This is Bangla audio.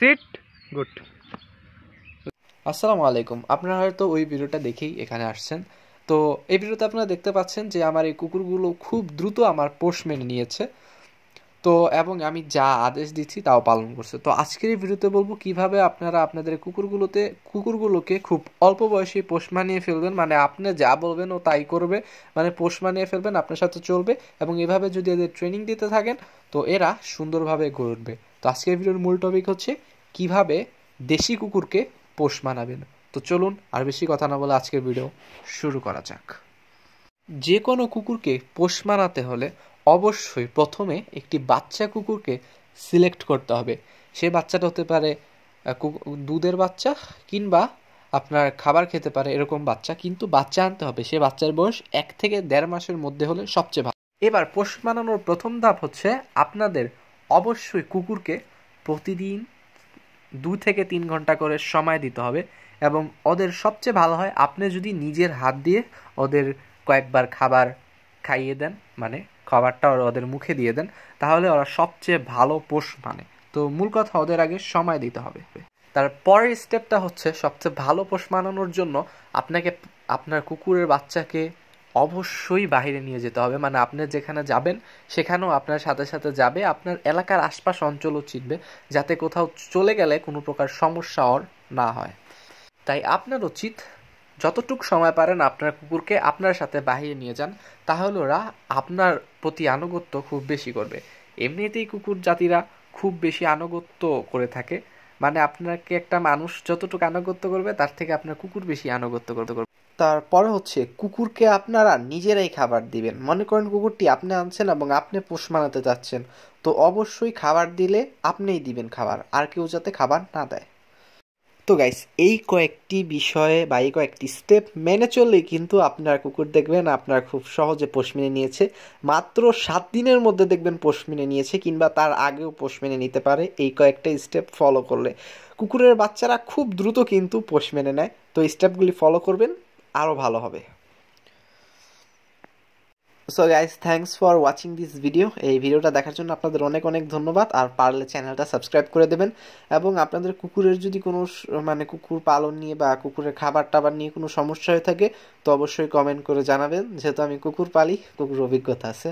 সিট গুড আসসালামু আলাইকুম আপনারা হয়তো ওই ভিডিওটা দেখেই এখানে আসছেন তো এই ভিডিওতে আপনারা দেখতে পাচ্ছেন যে আমার এই কুকুরগুলো খুব দ্রুত আমার পোষ মেনে নিয়েছে তো এবং আমি যা আদেশ দিচ্ছি তাও পালন করছে তো আজকের এই ভিডিওতে বলবো কিভাবে আপনারা আপনাদের কুকুরগুলোতে কুকুরগুলোকে খুব অল্প বয়সে পোষ মানিয়ে ফেলবেন মানে আপনি যা বলবেন ও তাই করবে মানে পোষ মানিয়ে ফেলবেন আপনার সাথে চলবে এবং এভাবে যদি এদের ট্রেনিং দিতে থাকেন তো এরা সুন্দরভাবে গড়বে তো আজকের ভিডিওর মূল টপিক হচ্ছে কিভাবে দেশি কুকুরকে পোষ মানাবেন তো চলুন আর বেশি কথা না বলে আজকের ভিডিও শুরু করা যাক যে কোনো কুকুরকে পোষ মানাতে হলে অবশ্যই প্রথমে একটি বাচ্চা কুকুরকে সিলেক্ট করতে হবে সে বাচ্চাটা হতে পারে দুধের বাচ্চা কিংবা আপনার খাবার খেতে পারে এরকম বাচ্চা কিন্তু বাচ্চা আনতে হবে সে বাচ্চার বয়স এক থেকে দেড় মাসের মধ্যে হলে সবচেয়ে ভালো এবার পোষ মানানোর প্রথম ধাপ হচ্ছে আপনাদের অবশ্যই কুকুরকে প্রতিদিন দু থেকে তিন ঘন্টা করে সময় দিতে হবে এবং ওদের সবচেয়ে ভালো হয় আপনি যদি নিজের হাত দিয়ে ওদের কয়েকবার খাবার খাইয়ে দেন মানে খাবারটা ওদের মুখে দিয়ে দেন তাহলে ওরা সবচেয়ে ভালো পোষ মানে তো মূল কথা ওদের আগে সময় দিতে হবে তার পরের স্টেপটা হচ্ছে সবচেয়ে ভালো পোষ মানানোর জন্য আপনাকে আপনার কুকুরের বাচ্চাকে অবশ্যই বাহিরে নিয়ে যেতে হবে মানে আপনি যেখানে যাবেন সেখানেও আপনার সাথে সাথে যাবে আপনার এলাকার আশপাশ অঞ্চলও চিনবে যাতে কোথাও চলে গেলে কোনো প্রকার সমস্যা ওর না হয় তাই আপনার উচিত যতটুক সময় পারেন আপনার কুকুরকে আপনার সাথে বাহিরে নিয়ে যান তাহলে ওরা আপনার প্রতি আনুগত্য খুব বেশি করবে এমনিতেই কুকুর জাতিরা খুব বেশি আনুগত্য করে থাকে মানে আপনাকে একটা মানুষ যতটুকু আনুগত্য করবে তার থেকে আপনার কুকুর বেশি আনুগত্য করতে করবে তারপরে হচ্ছে কুকুরকে আপনারা নিজেরাই খাবার দিবেন মনে করেন কুকুরটি আপনি আনছেন এবং আপনি পোষ মানাতে চাচ্ছেন তো অবশ্যই খাবার দিলে আপনিই দিবেন খাবার আর কেউ যাতে খাবার না দেয় তো গাইস এই কয়েকটি বিষয়ে বা এই কয়েকটি স্টেপ মেনে চললে কিন্তু আপনার কুকুর দেখবেন আপনার খুব সহজে পোষ মেনে নিয়েছে মাত্র সাত দিনের মধ্যে দেখবেন পোষ মেনে নিয়েছে কিংবা তার আগেও পোষ মেনে নিতে পারে এই কয়েকটা স্টেপ ফলো করলে কুকুরের বাচ্চারা খুব দ্রুত কিন্তু পোষ মেনে নেয় তো স্টেপগুলি ফলো করবেন আরও ভালো হবে so guys thanks for watching this video এই ভিডিওটা দেখার জন্য আপনাদের অনেক অনেক ধন্যবাদ আর পারলে চ্যানেলটা সাবস্ক্রাইব করে দেবেন এবং আপনাদের কুকুরের যদি কোনো মানে কুকুর পালন নিয়ে বা কুকুরের খাবার টাবার নিয়ে কোনো সমস্যা হয়ে থাকে তো অবশ্যই কমেন্ট করে জানাবেন যেহেতু আমি কুকুর পালি কুকুর অভিজ্ঞতা আছে